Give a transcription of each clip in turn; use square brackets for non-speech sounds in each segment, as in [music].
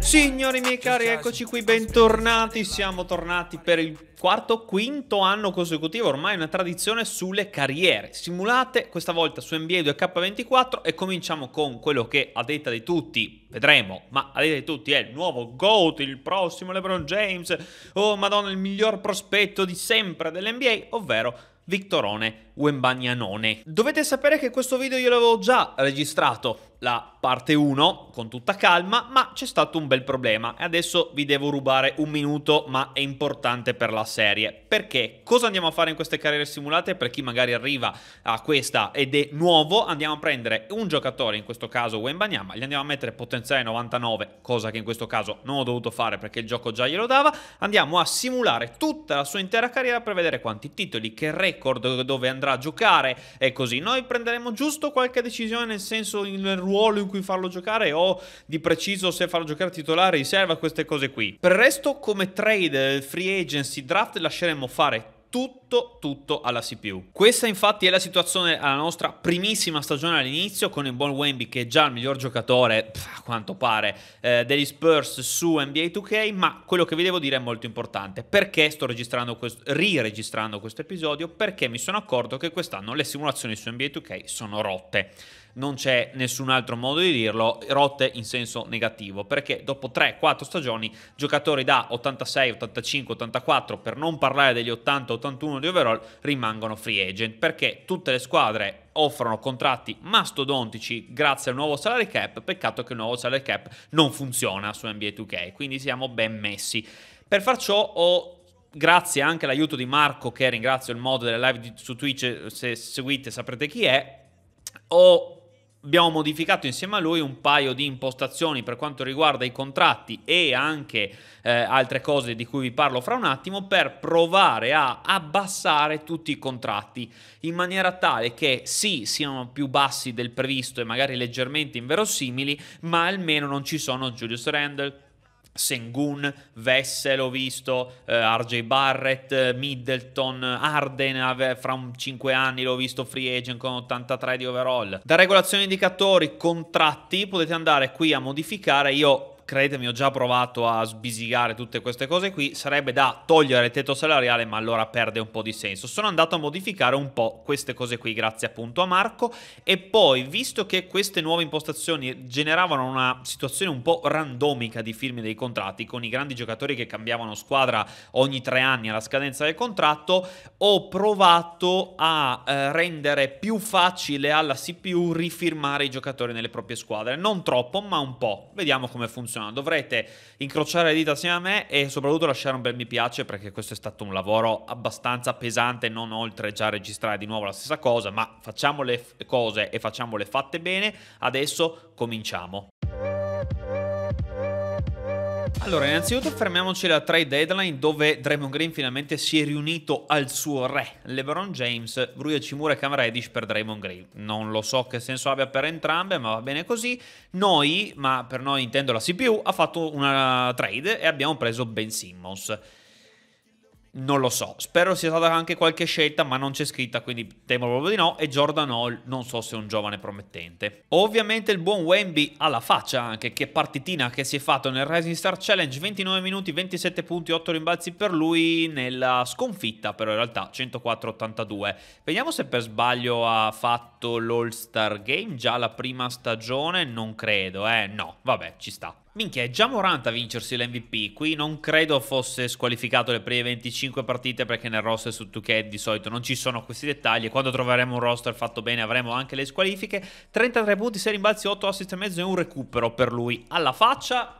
Signori miei cari, eccoci qui, bentornati. Siamo tornati per il quarto, quinto anno consecutivo, ormai una tradizione sulle carriere simulate, questa volta su NBA 2K24 e cominciamo con quello che a detta di tutti, vedremo, ma a detta di tutti è il nuovo GOAT, il prossimo LeBron James, oh madonna, il miglior prospetto di sempre dell'NBA, ovvero Victorone Wembagnanone. Dovete sapere che questo video io l'avevo già registrato la parte 1 con tutta calma, ma c'è stato un bel problema e adesso vi devo rubare un minuto, ma è importante per la serie. Perché? Cosa andiamo a fare in queste carriere simulate? Per chi magari arriva a questa ed è nuovo, andiamo a prendere un giocatore, in questo caso Wembanyama, gli andiamo a mettere potenziale 99, cosa che in questo caso non ho dovuto fare perché il gioco già glielo dava, andiamo a simulare tutta la sua intera carriera per vedere quanti titoli, che record, dove andrà a giocare e così. Noi prenderemo giusto qualche decisione nel senso in ruolo in cui farlo giocare o di preciso se farlo giocare titolare, riserva, queste cose qui. Per il resto come trade, free agency, draft lasceremo fare tutto, tutto alla CPU. Questa infatti è la situazione alla nostra primissima stagione all'inizio con il buon Wemby che è già il miglior giocatore, pff, a quanto pare, eh, degli Spurs su NBA 2K, ma quello che vi devo dire è molto importante. Perché sto registrando questo, riregistrando questo episodio? Perché mi sono accorto che quest'anno le simulazioni su NBA 2K sono rotte non c'è nessun altro modo di dirlo, rotte in senso negativo, perché dopo 3-4 stagioni giocatori da 86, 85, 84, per non parlare degli 80-81 di overall, rimangono free agent, perché tutte le squadre offrono contratti mastodontici grazie al nuovo salary cap, peccato che il nuovo salary cap non funziona su NBA 2K, quindi siamo ben messi. Per far ciò ho grazie anche all'aiuto di Marco, che ringrazio il modo delle live su Twitch, se seguite saprete chi è, ho abbiamo modificato insieme a lui un paio di impostazioni per quanto riguarda i contratti e anche eh, altre cose di cui vi parlo fra un attimo per provare a abbassare tutti i contratti in maniera tale che sì siano più bassi del previsto e magari leggermente inverosimili ma almeno non ci sono Julius Randle, Sengun, Vesse l'ho visto eh, RJ Barrett, Middleton, Arden ave, fra 5 anni l'ho visto free agent con 83 di overall. Da regolazione indicatori, contratti, potete andare qui a modificare, io credetemi, ho già provato a sbisigare tutte queste cose qui, sarebbe da togliere il tetto salariale, ma allora perde un po' di senso. Sono andato a modificare un po' queste cose qui, grazie appunto a Marco, e poi, visto che queste nuove impostazioni generavano una situazione un po' randomica di firme dei contratti, con i grandi giocatori che cambiavano squadra ogni tre anni alla scadenza del contratto, ho provato a eh, rendere più facile alla CPU rifirmare i giocatori nelle proprie squadre. Non troppo, ma un po'. Vediamo come funziona funziona. Dovrete incrociare le dita assieme a me e soprattutto lasciare un bel mi piace perché questo è stato un lavoro abbastanza pesante, non oltre già registrare di nuovo la stessa cosa, ma facciamo le f- cose e facciamole fatte bene. Adesso cominciamo. Allora, innanzitutto fermiamoci alla trade deadline dove Draymond Green finalmente si è riunito al suo re, LeBron James, Bruia Cimura e Cam Reddish per Draymond Green. Non lo so che senso abbia per entrambe, ma va bene così. Noi, ma per noi intendo la CPU, ha fatto una trade e abbiamo preso Ben Simmons. Non lo so, spero sia stata anche qualche scelta, ma non c'è scritta, quindi temo proprio di no. E Jordan Hall non so se è un giovane promettente. Ovviamente il buon Wemby ha la faccia anche, che partitina che si è fatto nel Rising Star Challenge, 29 minuti, 27 punti, 8 rimbalzi per lui nella sconfitta, però in realtà 104-82. Vediamo se per sbaglio ha fatto l'All Star Game già la prima stagione, non credo, eh no, vabbè, ci sta. Minchia, è già Morant a vincersi l'MVP, qui non credo fosse squalificato le prime 25 partite perché nel roster su 2K di solito non ci sono questi dettagli quando troveremo un roster fatto bene avremo anche le squalifiche. 33 punti, 6 rimbalzi, 8 assist e mezzo e un recupero per lui alla faccia.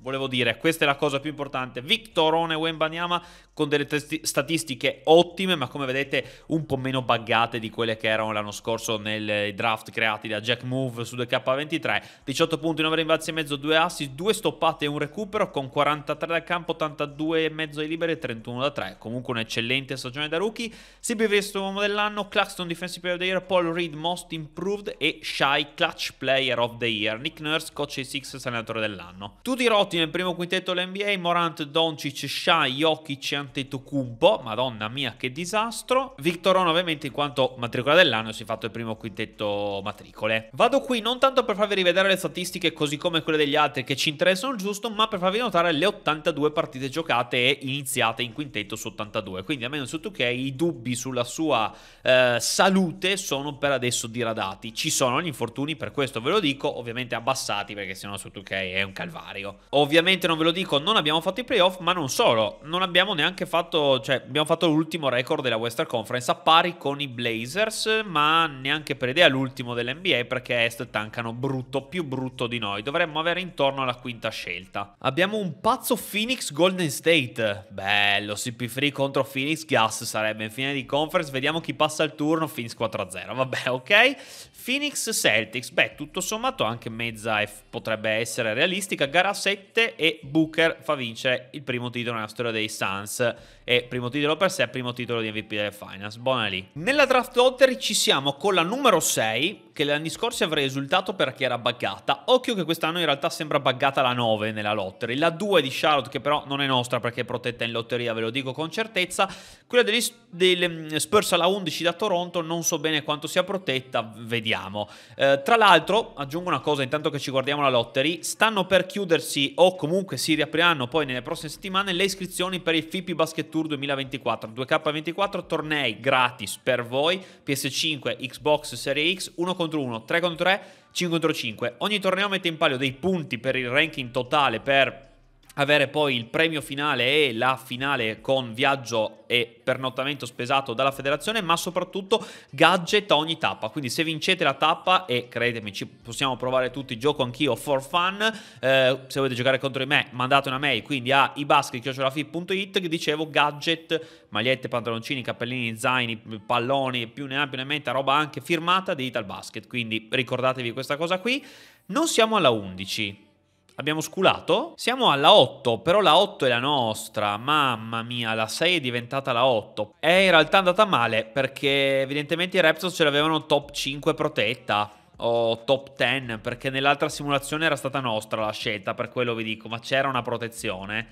Volevo dire, questa è la cosa più importante. Victorone Wembanyama con delle testi- statistiche ottime, ma come vedete un po' meno buggate di quelle che erano l'anno scorso nei eh, draft creati da Jack Move su 2K23. 18 punti, 9 rimbalzi e mezzo, 2 assi, 2 stoppate e un recupero con 43 da campo, 82 e mezzo ai liberi e 31 da 3. Comunque un'eccellente stagione da rookie. CB Visto uomo dell'anno, Claxton Defensive Player of the Year, Paul Reed Most Improved e Shy Clutch Player of the Year. Nick Nurse, coach ai Six, allenatore dell'anno. Tutti rotti nel primo quintetto dell'NBA, Morant, Doncic, Shy, Jokic e Antetokounmpo, madonna mia che disastro. Victoron ovviamente in quanto matricola dell'anno si è fatto il primo quintetto matricole. Vado qui non tanto per farvi rivedere le statistiche così come quelle degli altri che ci interessano giusto, ma per farvi notare le 82 partite giocate e iniziate in quintetto su 82. Quindi almeno su 2K i dubbi sulla sua eh, salute sono per adesso diradati. Ci sono gli infortuni, per questo ve lo dico, ovviamente abbassati perché sennò su 2K è un calvario. Ovviamente non ve lo dico, non abbiamo fatto i playoff, ma non solo, non abbiamo neanche anche fatto, cioè, abbiamo fatto l'ultimo record della Western Conference a pari con i Blazers, ma neanche per idea l'ultimo dell'NBA perché Est tancano brutto, più brutto di noi. Dovremmo avere intorno alla quinta scelta. Abbiamo un pazzo Phoenix Golden State. Bello, CP3 contro Phoenix Gas sarebbe in fine di conference. Vediamo chi passa il turno. Phoenix 4-0. Vabbè, ok. Phoenix Celtics, beh, tutto sommato anche mezza F potrebbe essere realistica. Gara 7 e Booker fa vincere il primo titolo nella storia dei Suns. E primo titolo per sé, primo titolo di MVP delle Finals. Buona lì. Nella draft lottery ci siamo con la numero 6 che l'anno scorso avrei esultato perché era buggata. Occhio che quest'anno in realtà sembra buggata la 9 nella lottery. La 2 di Charlotte, che però non è nostra perché è protetta in lotteria, ve lo dico con certezza. Quella degli, degli mm, Spurs alla 11 da Toronto, non so bene quanto sia protetta, vediamo. Eh, tra l'altro, aggiungo una cosa, intanto che ci guardiamo la lottery, stanno per chiudersi o comunque si riapriranno poi nelle prossime settimane le iscrizioni per il FIPI Basket Tour 2024. 2K24 tornei gratis per voi, PS5, Xbox Serie X, uno con contro 1, 3 contro 3, 5 contro 5. Ogni torneo mette in palio dei punti per il ranking totale per avere poi il premio finale e la finale con viaggio e pernottamento spesato dalla federazione, ma soprattutto gadget a ogni tappa. Quindi se vincete la tappa, e credetemi, ci possiamo provare tutti, gioco anch'io for fun, eh, se volete giocare contro di me mandate una mail, quindi a ibaschi.it che dicevo gadget, magliette, pantaloncini, cappellini, zaini, palloni, più ne ha più ne metta, roba anche firmata di Ital Basket, quindi ricordatevi questa cosa qui. Non siamo alla 11 Abbiamo sculato? Siamo alla 8, però la 8 è la nostra. Mamma mia, la 6 è diventata la 8. È in realtà andata male, perché evidentemente i Raptors ce l'avevano top 5 protetta o top 10 perché nell'altra simulazione era stata nostra la scelta per quello vi dico ma c'era una protezione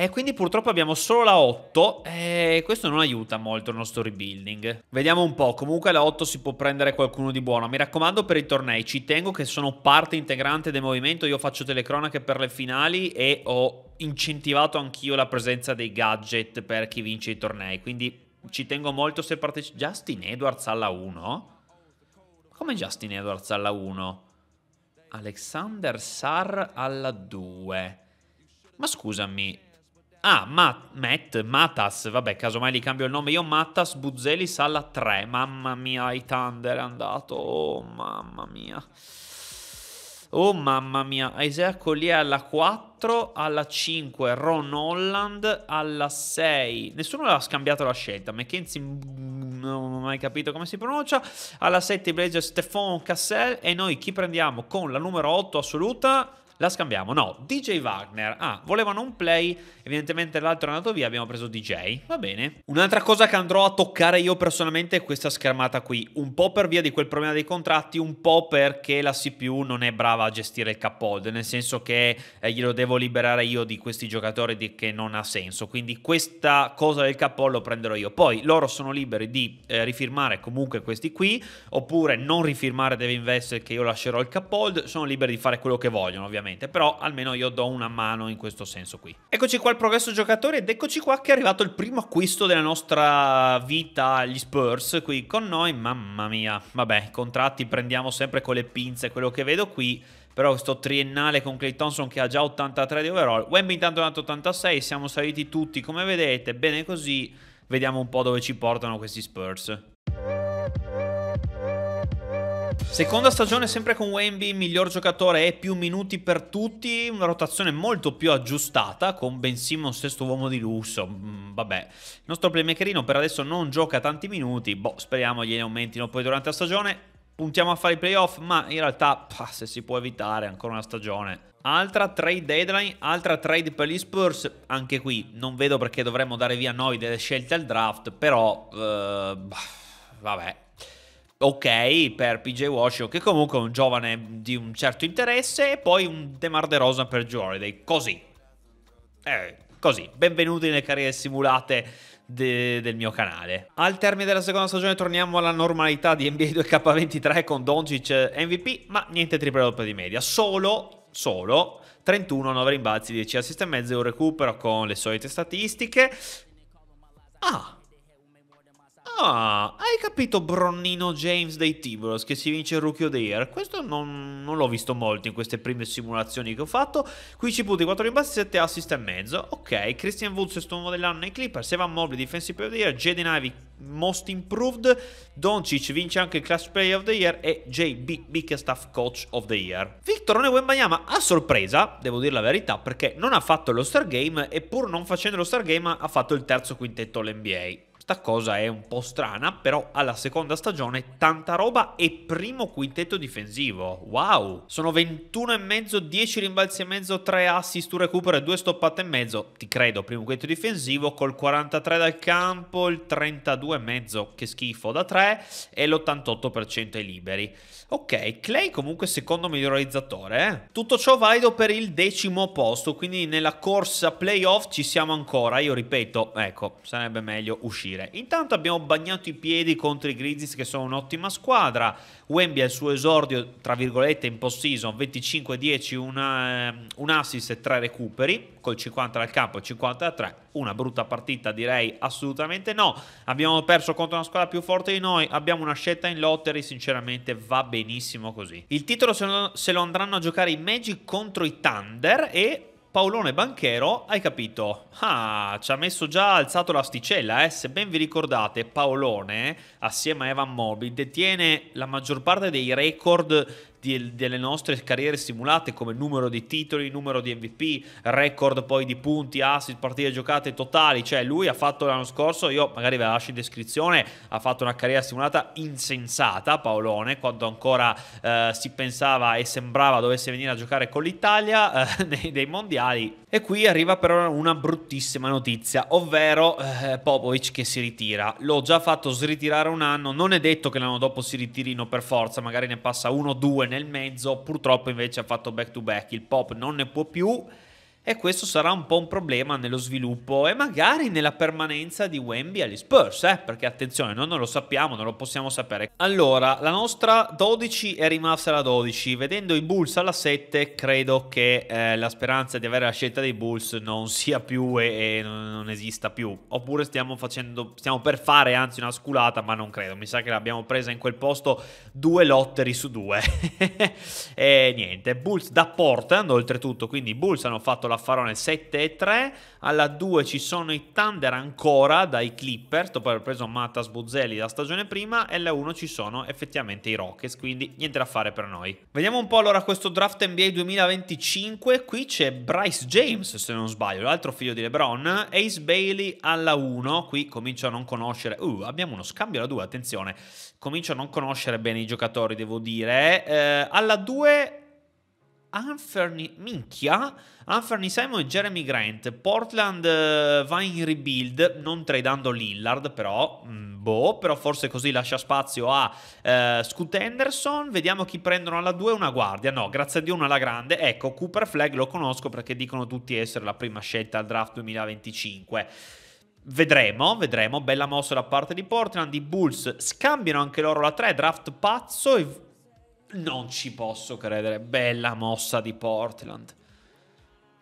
e quindi purtroppo abbiamo solo la 8 e questo non aiuta molto il nostro rebuilding. Vediamo un po', comunque la 8 si può prendere qualcuno di buono. Mi raccomando per i tornei, ci tengo che sono parte integrante del movimento, io faccio telecronache per le finali e ho incentivato anch'io la presenza dei gadget per chi vince i tornei, quindi ci tengo molto se partecipo. Justin Edwards alla 1? Come Justin Edwards alla 1? Alexander Sar alla 2. Ma scusami, Ah, Matt, Matt Matas, vabbè, casomai gli cambio il nome. Io Matas Buzzeli sala 3. Mamma mia, i Thunder è andato. Oh, mamma mia. Oh mamma mia, Isaiah Collier alla 4, alla 5 Ron Holland, alla 6 nessuno l'ha scambiato la scelta, McKenzie non ho mai capito come si pronuncia, alla 7 Blazer Stefan Cassel e noi chi prendiamo con la numero 8 assoluta? la scambiamo. No, DJ Wagner. Ah, volevano un play, evidentemente l'altro è andato via, abbiamo preso DJ. Va bene. Un'altra cosa che andrò a toccare io personalmente è questa schermata qui, un po' per via di quel problema dei contratti, un po' perché la CPU non è brava a gestire il cap nel senso che eh, glielo devo liberare io di questi giocatori di, che non ha senso. Quindi questa cosa del cap lo prenderò io. Poi loro sono liberi di eh, rifirmare comunque questi qui, oppure non rifirmare Deve Invest che io lascerò il cap sono liberi di fare quello che vogliono, ovviamente ovviamente, però almeno io do una mano in questo senso qui. Eccoci qua il progresso giocatore ed eccoci qua che è arrivato il primo acquisto della nostra vita, gli Spurs, qui con noi, mamma mia, vabbè, i contratti prendiamo sempre con le pinze, quello che vedo qui, però questo triennale con Clay Thompson che ha già 83 di overall, Wemby intanto è andato 86, siamo saliti tutti come vedete, bene così, vediamo un po' dove ci portano questi Spurs. Seconda stagione sempre con Wemby, miglior giocatore e più minuti per tutti, una rotazione molto più aggiustata con Ben Simmons sesto uomo di lusso, mm, vabbè. Il nostro playmakerino per adesso non gioca tanti minuti, boh, speriamo gliene aumentino poi durante la stagione. Puntiamo a fare i playoff, ma in realtà pah, se si può evitare ancora una stagione. Altra trade deadline, altra trade per gli Spurs, anche qui non vedo perché dovremmo dare via noi delle scelte al draft, però eh, bah, vabbè, ok per PJ Washington, che comunque è un giovane di un certo interesse, e poi un Demar De Rosa per Joe così. Eh, così, benvenuti nelle carriere simulate de del mio canale. Al termine della seconda stagione torniamo alla normalità di NBA 2K23 con Doncic MVP, ma niente triple doppia di media, solo, solo 31 9 rimbalzi, 10 assist e mezzo, un recupero con le solite statistiche. Ah, Ah, hai capito Bronnino James dei Tiburos che si vince il Rookie of the Year? Questo non, non l'ho visto molto in queste prime simulazioni che ho fatto. 15 punti, 4 rimbalzi, 7 assist e mezzo. Ok, Christian Woods è stonno dell'anno nei Clippers, Evan Mobley Defensive Player of the Year, Jaden Ivey Most Improved, Doncic vince anche il Class Player of the Year e JB Bickerstaff Coach of the Year. Victorone Wembanyama a sorpresa, devo dire la verità, perché non ha fatto lo Star Game e pur non facendo lo Star Game ha fatto il terzo quintetto all'NBA Sta cosa è un po' strana, però alla seconda stagione tanta roba e primo quintetto difensivo. Wow! Sono 21 e mezzo, 10 rimbalzi e mezzo, 3 assist, 1 recupero e 2 stoppate e mezzo. Ti credo, primo quintetto difensivo col 43 dal campo, il 32 e mezzo, che schifo, da 3 e l'88% ai liberi. Ok, Clay comunque secondo miglioralizzatore. Eh? Tutto ciò valido per il decimo posto, quindi nella corsa playoff ci siamo ancora. Io ripeto, ecco, sarebbe meglio uscire dire. Intanto abbiamo bagnato i piedi contro i Grizzlies che sono un'ottima squadra. Wemby ha il suo esordio, tra virgolette, in post-season, 25-10, una, eh, un assist e tre recuperi, col 50 dal campo e 50 da 3. Una brutta partita direi assolutamente no. Abbiamo perso contro una squadra più forte di noi, abbiamo una scelta in lottery, sinceramente va benissimo così. Il titolo se lo, se lo andranno a giocare i Magic contro i Thunder e Paolone Banchero, hai capito? Ah, ci ha messo già alzato l'asticella, eh? Se ben vi ricordate, Paolone, assieme a Evan Mobi, detiene la maggior parte dei record di, delle nostre carriere simulate come numero di titoli, numero di MVP, record poi di punti, assist, partite giocate totali, cioè lui ha fatto l'anno scorso, io magari ve la lascio in descrizione, ha fatto una carriera simulata insensata Paolone quando ancora eh, si pensava e sembrava dovesse venire a giocare con l'Italia eh, [laughs] nei, dei mondiali e qui arriva però una bruttissima notizia, ovvero eh, Popovic che si ritira. L'ho già fatto sritirare un anno, non è detto che l'anno dopo si ritirino per forza, magari ne passa uno o due nel mezzo purtroppo invece ha fatto back to back, il pop non ne può più e questo sarà un po' un problema nello sviluppo e magari nella permanenza di Wemby agli Spurs, eh? perché attenzione, noi non lo sappiamo, non lo possiamo sapere. Allora, la nostra 12 è rimasta la 12, vedendo i Bulls alla 7 credo che eh, la speranza di avere la scelta dei Bulls non sia più e, e non, esista più, oppure stiamo, facendo, stiamo per fare anzi una sculata, ma non credo, mi sa che l'abbiamo presa in quel posto due lotteri su due. [laughs] e niente, Bulls da Portland oltretutto, quindi i Bulls hanno fatto la farò nel 7 e 3, alla 2 ci sono i Thunder ancora dai Clippers, dopo aver preso Mattas Buzzelli la stagione prima, e alla 1 ci sono effettivamente i Rockets, quindi niente da fare per noi. Vediamo un po' allora questo draft NBA 2025, qui c'è Bryce James se non sbaglio, l'altro figlio di LeBron, Ace Bailey alla 1, qui comincio a non conoscere, uh, abbiamo uno scambio alla 2, attenzione, comincio a non conoscere bene i giocatori devo dire, eh, alla 2 Anthony, minchia, Anthony Simon e Jeremy Grant. Portland eh, va in rebuild, non tradando Lillard, però, mm, boh, però forse così lascia spazio a eh, Scoot Anderson. Vediamo chi prendono alla 2 una guardia. No, grazie a Dio una alla grande. Ecco, Cooper Flag lo conosco perché dicono tutti essere la prima scelta al draft 2025. Vedremo, vedremo, bella mossa da parte di Portland, i Bulls scambiano anche loro la 3, draft pazzo e non ci posso credere. Bella mossa di Portland.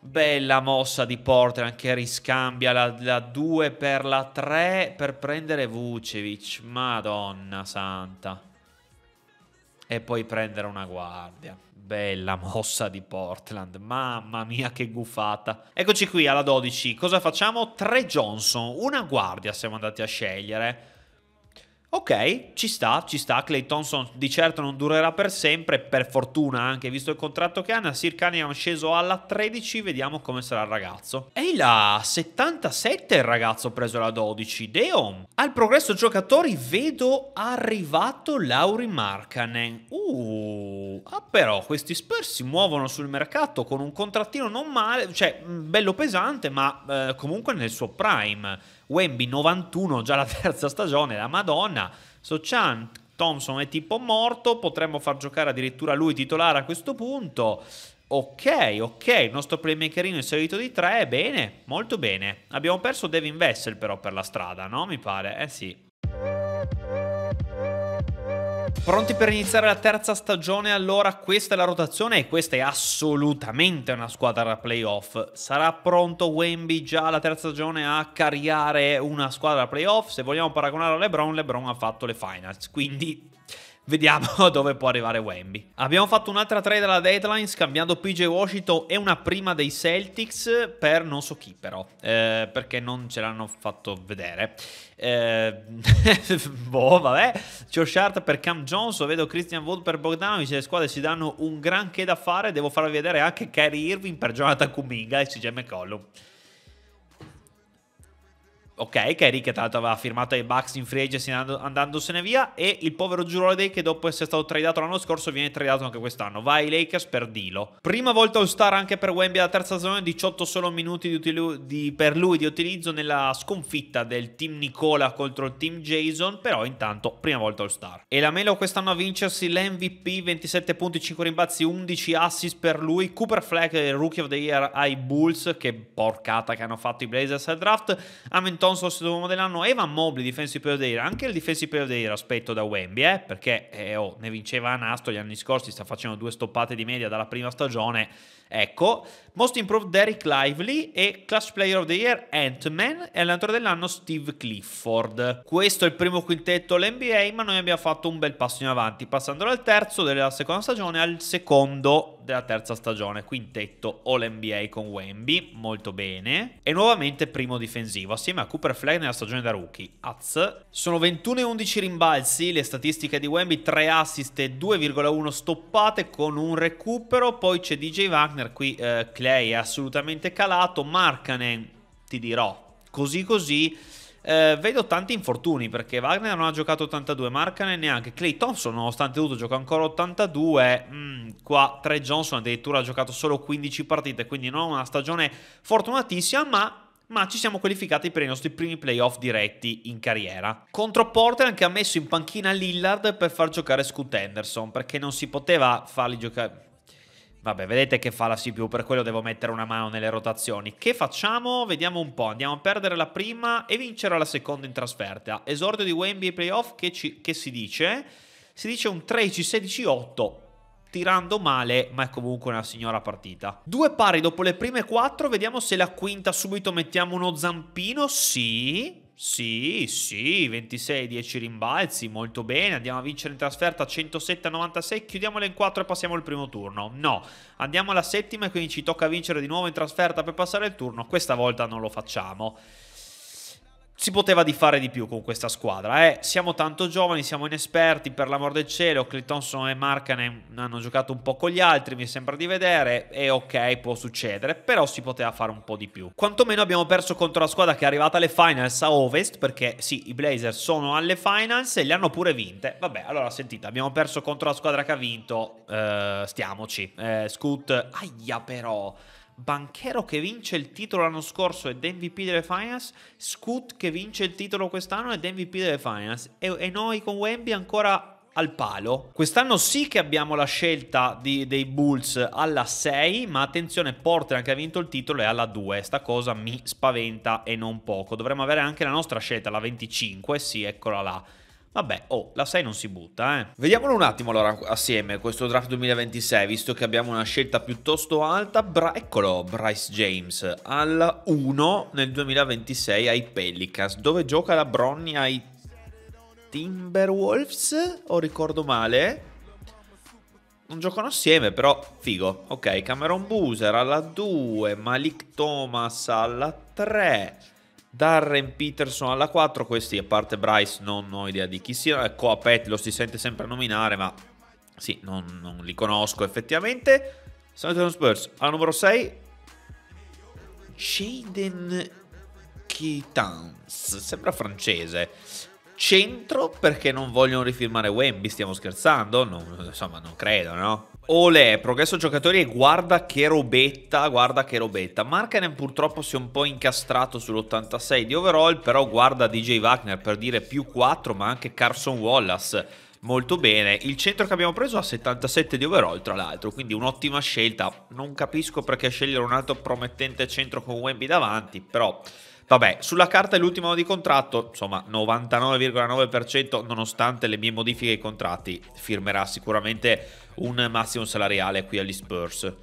Bella mossa di Portland che riscambia la 2 per la 3 per prendere Vucevic. Madonna santa. E poi prendere una guardia. Bella mossa di Portland. Mamma mia che gufata. Eccoci qui alla 12. Cosa facciamo? 3 Johnson. Una guardia siamo andati a scegliere. Ok, ci sta, ci sta. Clay Thompson di certo non durerà per sempre, per fortuna anche visto il contratto che ha. Nasir Cunningham sceso alla 13, vediamo come sarà il ragazzo. Ehi là, 77 il ragazzo preso alla 12. Deon. Al progresso giocatori vedo arrivato Lauri Markkanen. Uh, Ah, però questi Spurs si muovono sul mercato con un contrattino non male, cioè bello pesante, ma eh, comunque nel suo prime. Wemby 91, già la [laughs] terza stagione, la Madonna. Sochan, Thompson è tipo morto, potremmo far giocare addirittura lui titolare a questo punto. Ok, ok, il nostro playmakerino inserito di 3, bene, molto bene. Abbiamo perso Devin Vessel però per la strada, no? Mi pare, eh sì. Pronti per iniziare la terza stagione? Allora questa è la rotazione e questa è assolutamente una squadra playoff. Sarà pronto Wemby già la terza stagione a cariare una squadra playoff? Se vogliamo paragonare a LeBron, LeBron ha fatto le finals, quindi Vediamo [laughs] dove può arrivare Wemby. Abbiamo fatto un'altra trade alla deadline scambiando PJ Washington e una prima dei Celtics per non so chi però, eh, perché non ce l'hanno fatto vedere. Eh, [laughs] boh, vabbè. Josh Hart per Cam Jones, vedo Christian Wood per Bogdanovic, le squadre si danno un gran che da fare, devo farvi vedere anche Kyrie Irving per Jonathan Kuminga e CJ McCollum ok, Kairi che tra l'altro aveva firmato ai Bucks in free agency andandosene via e il povero Jurolday che dopo essere stato tradato l'anno scorso viene tradato anche quest'anno, Vai ai Lakers per Dilo. Prima volta all-star anche per Wemby alla terza zona, 18 solo minuti di di, per lui di utilizzo nella sconfitta del team Nicola contro il team Jason, però intanto prima volta all-star. E la Melo quest'anno a vincersi l'MVP, 27 punti, 5 rimbalzi, 11 assist per lui, Cooper Flag, rookie of the year ai Bulls, che porcata che hanno fatto i Blazers al draft, a 28 Thompson secondo uomo dell'anno, Evan Mobley difensive player of the year, anche il difensive player of the year aspetto da Wemby, eh, perché eh, oh, ne vinceva a gli anni scorsi, sta facendo due stoppate di media dalla prima stagione, ecco, Most Improved Derek Lively e Class Player of the Year Ant-Man e allenatore dell'anno Steve Clifford. Questo è il primo quintetto all'NBA, ma noi abbiamo fatto un bel passo in avanti, passando dal terzo della seconda stagione al secondo della terza stagione, quintetto All-NBA con Wemby, molto bene, e nuovamente primo difensivo, assieme a Cooper Flag nella stagione da rookie, Az. Sono 21 e 11 rimbalzi, le statistiche di Wemby, 3 assist e 2,1 stoppate con un recupero, poi c'è DJ Wagner, qui eh, lei è assolutamente calato. Marcanen, ti dirò, così così. Eh, vedo tanti infortuni perché Wagner non ha giocato 82, Marcanen neanche. Clay Thompson, nonostante tutto, gioca ancora 82. Mm, qua Trey Johnson addirittura ha giocato solo 15 partite, quindi non una stagione fortunatissima, ma ma ci siamo qualificati per i nostri primi playoff diretti in carriera. Contro Porter che ha messo in panchina Lillard per far giocare Scoot Anderson, perché non si poteva farli giocare Vabbè, vedete che fa la CPU, per quello devo mettere una mano nelle rotazioni. Che facciamo? Vediamo un po'. Andiamo a perdere la prima e vincere la seconda in trasferta. Esordio di Wemby playoff che, ci, che si dice? Si dice un 13-16-8 tirando male, ma è comunque una signora partita. Due pari dopo le prime quattro, vediamo se la quinta subito mettiamo uno zampino, sì, sì, sì, 26-10 rimbalzi, molto bene, andiamo a vincere in trasferta 107-96, chiudiamola in 4 e passiamo il primo turno. No, andiamo alla settima e quindi ci tocca vincere di nuovo in trasferta per passare il turno, questa volta non lo facciamo si poteva di fare di più con questa squadra. Eh, siamo tanto giovani, siamo inesperti, per l'amor del cielo, Clay Thompson e Markkanen hanno giocato un po' con gli altri, mi sembra di vedere, e ok, può succedere, però si poteva fare un po' di più. Quantomeno abbiamo perso contro la squadra che è arrivata alle finals a Ovest, perché sì, i Blazers sono alle finals e le hanno pure vinte. Vabbè, allora sentite, abbiamo perso contro la squadra che ha vinto, eh, stiamoci. Eh, Scoot, aia però... Banchero che vince il titolo l'anno scorso ed MVP delle Finals, Scoot che vince il titolo quest'anno ed MVP delle Finals e, e noi con Wemby ancora al palo. Quest'anno sì che abbiamo la scelta di, dei Bulls alla 6, ma attenzione, Porter che ha vinto il titolo è alla 2. Sta cosa mi spaventa e non poco. Dovremmo avere anche la nostra scelta, la 25, sì, eccola là. Vabbè, oh, la 6 non si butta, eh. Vediamolo un attimo allora assieme questo draft 2026, visto che abbiamo una scelta piuttosto alta. Bra eccolo, Bryce James, alla 1 nel 2026 ai Pelicans, dove gioca la Bronny ai Timberwolves, o ricordo male? non giocano assieme, però figo. Ok, Cameron Boozer alla 2, Malik Thomas alla 3. Darren Peterson alla 4, questi a parte Bryce non ho idea di chi siano, Coapet ecco, lo si sente sempre nominare ma sì, non, non li conosco effettivamente. Southampton Spurs al numero 6 Jaden Kitans, sembra francese. Centro perché non vogliono rifirmare Wemby, stiamo scherzando? Non, insomma, non credo, no? Ole, progresso giocatori e guarda che robetta, guarda che robetta. Markkanen purtroppo si è un po' incastrato sull'86 di overall, però guarda DJ Wagner per dire più 4, ma anche Carson Wallace molto bene. Il centro che abbiamo preso ha 77 di overall, tra l'altro, quindi un'ottima scelta. Non capisco perché scegliere un altro promettente centro con Wemby davanti, però Vabbè, sulla carta è l'ultimo anno di contratto, insomma 99,9% nonostante le mie modifiche ai contratti, firmerà sicuramente un massimo salariale qui agli Spurs.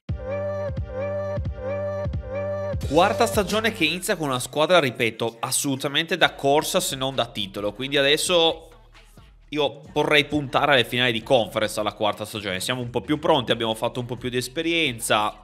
Quarta stagione che inizia con una squadra, ripeto, assolutamente da corsa se non da titolo, quindi adesso io vorrei puntare alle finali di conference alla quarta stagione, siamo un po' più pronti, abbiamo fatto un po' più di esperienza,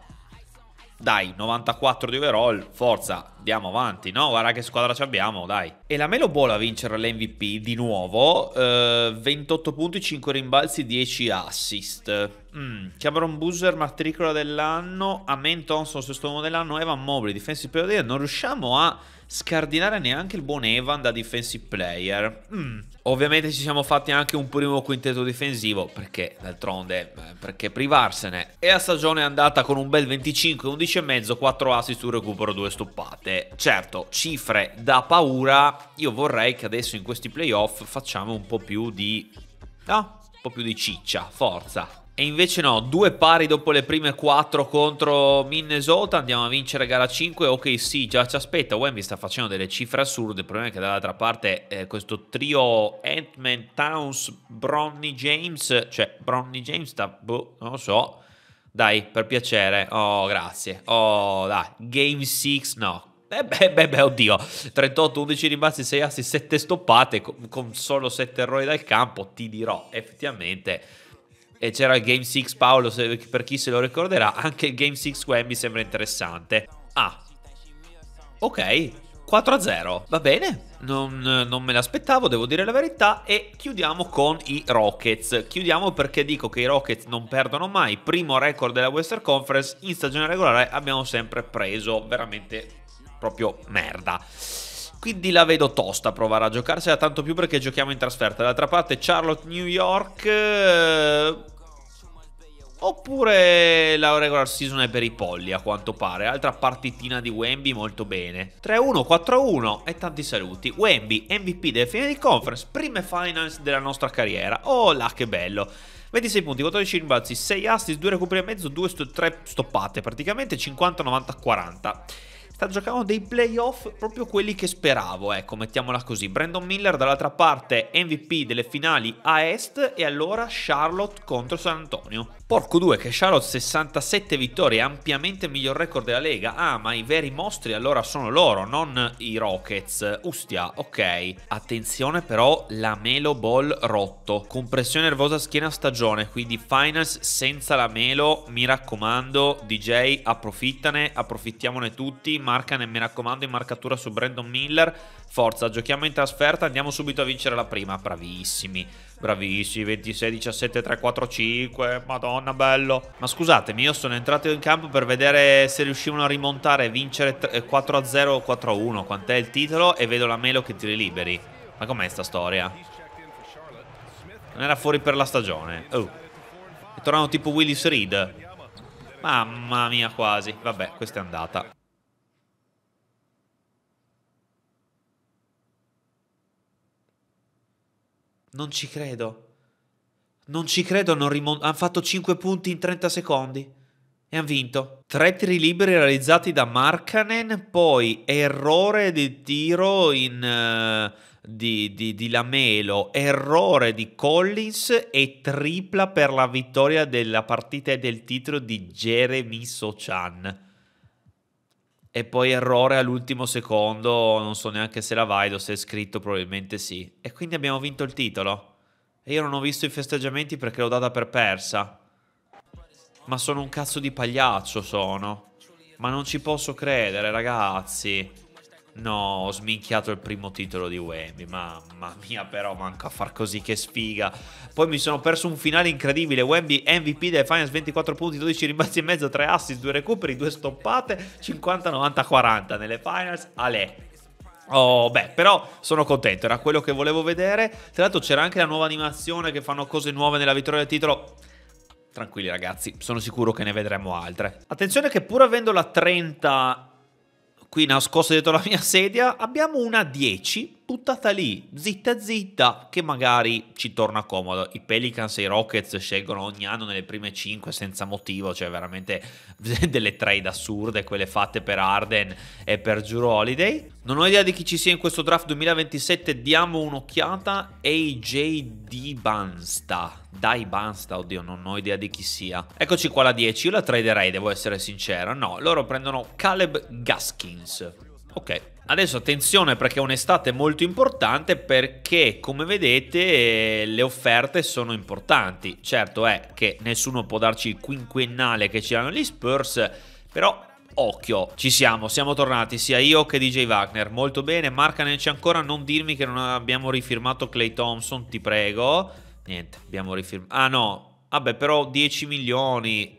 dai, 94 di overall, forza, andiamo avanti, no? Guarda che squadra ci abbiamo, dai. E la Melo Ball a vincere l'MVP di nuovo, eh, 28 punti, 5 rimbalzi, 10 assist. Mm. Cameron Boozer, matricola dell'anno, Amen Thompson, sesto uomo dell'anno, Evan Mobley, difensive player, non riusciamo a scardinare neanche il buon Evan da defensive player. Mm. Ovviamente ci siamo fatti anche un primo quintetto difensivo, perché d'altronde, eh, perché privarsene. E la stagione è andata con un bel 25, 11,5, 4 assist, un recupero, 2 stoppate. Certo, cifre da paura, io vorrei che adesso in questi playoff facciamo un po' più di... No, un po' più di ciccia, forza. E invece no, due pari dopo le prime quattro contro Minnesota, andiamo a vincere gara 5, ok sì, già ci aspetta, Wemby sta facendo delle cifre assurde, il problema è che dall'altra parte eh, questo trio Ant-Man, Towns, Bronny James, cioè Bronny James sta, boh, non lo so, dai, per piacere, oh grazie, oh dai, Game 6, no, eh beh, beh, beh, oddio, 38, 11 rimbalzi, 6 assi, 7 stoppate, con, con solo 7 errori dal campo, ti dirò, effettivamente e c'era il Game 6 Paolo, se, per chi se lo ricorderà, anche il Game 6 qua mi sembra interessante. Ah, ok, 4-0, va bene, non, non, me l'aspettavo, devo dire la verità, e chiudiamo con i Rockets. Chiudiamo perché dico che i Rockets non perdono mai, primo record della Western Conference, in stagione regolare abbiamo sempre preso veramente proprio merda quindi la vedo tosta provare a giocarsela, tanto più perché giochiamo in trasferta. D'altra parte Charlotte New York... Eh, oppure la regular season è per i polli, a quanto pare. Altra partitina di Wemby molto bene. 3-1, 4-1 e tanti saluti. Wemby, MVP delle fine di conference, prime finals della nostra carriera. Oh là che bello. 26 punti, 14 rimbalzi, 6 assist, 2 recuperi e mezzo, 2 st 3 stoppate praticamente, 50-90-40 sta giocando dei playoff proprio quelli che speravo, ecco, mettiamola così. Brandon Miller dall'altra parte MVP delle finali a Est e allora Charlotte contro San Antonio. Porco due che Charlotte 67 vittorie, ampiamente miglior record della Lega. Ah, ma i veri mostri allora sono loro, non i Rockets. Ustia, ok. Attenzione però, la Melo Ball rotto. Compressione nervosa schiena stagione, quindi finals senza la Melo, mi raccomando, DJ approfittane, approfittiamone tutti, Markanen, mi raccomando, in marcatura su Brandon Miller. Forza, giochiamo in trasferta, andiamo subito a vincere la prima. Bravissimi, bravissimi, 26, 17, 3, 4, 5. Madonna, bello. Ma scusatemi, io sono entrato in campo per vedere se riuscivano a rimontare e vincere 4 0 o 4 1. Quant'è il titolo? E vedo la Melo che tiri liberi. Ma com'è sta storia? Non era fuori per la stagione. Oh. È tornato tipo Willis Reed. Mamma mia, quasi. Vabbè, questa è andata. Non ci credo. Non ci credo, non rimon- hanno fatto 5 punti in 30 secondi e hanno vinto. Tre tiri liberi realizzati da Markanen, poi errore di tiro in, uh, di, di, di, Lamelo, errore di Collins e tripla per la vittoria della partita e del titolo di Jeremy Sochan e poi errore all'ultimo secondo, non so neanche se la Vaido, se è scritto probabilmente sì. E quindi abbiamo vinto il titolo. E io non ho visto i festeggiamenti perché l'ho data per persa. Ma sono un cazzo di pagliaccio sono. Ma non ci posso credere ragazzi. No, ho sminchiato il primo titolo di Wemby, mamma mia però manco a far così che sfiga. Poi mi sono perso un finale incredibile, Wemby MVP delle Finals 24 punti, 12 rimbalzi e mezzo, 3 assist, 2 recuperi, 2 stoppate, 50-90-40 nelle Finals, Ale. Oh, beh, però sono contento, era quello che volevo vedere. Tra l'altro c'era anche la nuova animazione che fanno cose nuove nella vittoria del titolo. Tranquilli ragazzi, sono sicuro che ne vedremo altre. Attenzione che pur avendo la 30 qui nascosto dietro la mia sedia, abbiamo una 10 buttata lì, zitta zitta, che magari ci torna comodo. I Pelicans e i Rockets scelgono ogni anno nelle prime 5 senza motivo, cioè veramente [laughs] delle trade assurde, quelle fatte per Arden e per Juro Holiday. Non ho idea di chi ci sia in questo draft 2027, diamo un'occhiata. AJ Bansta. Dai Bansta, oddio, non ho idea di chi sia. Eccoci qua la 10, io la traderei, devo essere sincero. No, loro prendono Caleb Gaskins. Ok, Adesso attenzione perché è un'estate molto importante perché come vedete eh, le offerte sono importanti. Certo è che nessuno può darci il quinquennale che ci hanno gli Spurs, però occhio, ci siamo, siamo tornati sia io che DJ Wagner. Molto bene, Markanen c'è ancora, non dirmi che non abbiamo rifirmato Clay Thompson, ti prego. Niente, abbiamo rifirmato... Ah no, vabbè però 10 milioni...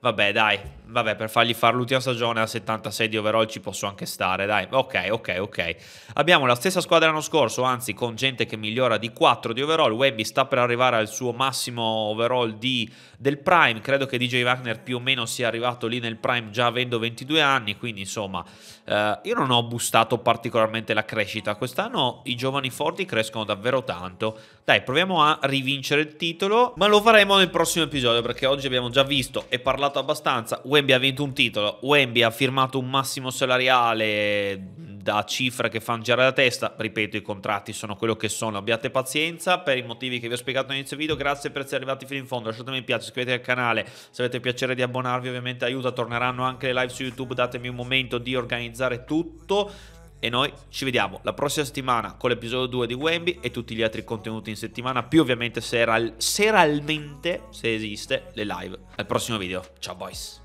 Vabbè dai, vabbè, per fargli fare l'ultima stagione a 76 di overall ci posso anche stare, dai. Ok, ok, ok. Abbiamo la stessa squadra l'anno scorso, anzi con gente che migliora di 4 di overall. Webby sta per arrivare al suo massimo overall di, del prime. Credo che DJ Wagner più o meno sia arrivato lì nel prime già avendo 22 anni, quindi insomma, eh, io non ho bustato particolarmente la crescita. Quest'anno i giovani forti crescono davvero tanto. Dai, proviamo a rivincere il titolo, ma lo faremo nel prossimo episodio perché oggi abbiamo già visto e parlato abbastanza. Webby Wemby ha vinto un titolo, Wemby ha firmato un massimo salariale mm, da cifre che fanno girare la testa, ripeto i contratti sono quello che sono, abbiate pazienza per i motivi che vi ho spiegato all'inizio video, grazie per essere arrivati fino in fondo, lasciatemi un piace, iscrivetevi al canale, se avete piacere di abbonarvi ovviamente aiuta, torneranno anche le live su YouTube, datemi un momento di organizzare tutto, e noi ci vediamo la prossima settimana con l'episodio 2 di Wemby e tutti gli altri contenuti in settimana, più ovviamente seral- seralmente, se esiste, le live. Al prossimo video. Ciao boys.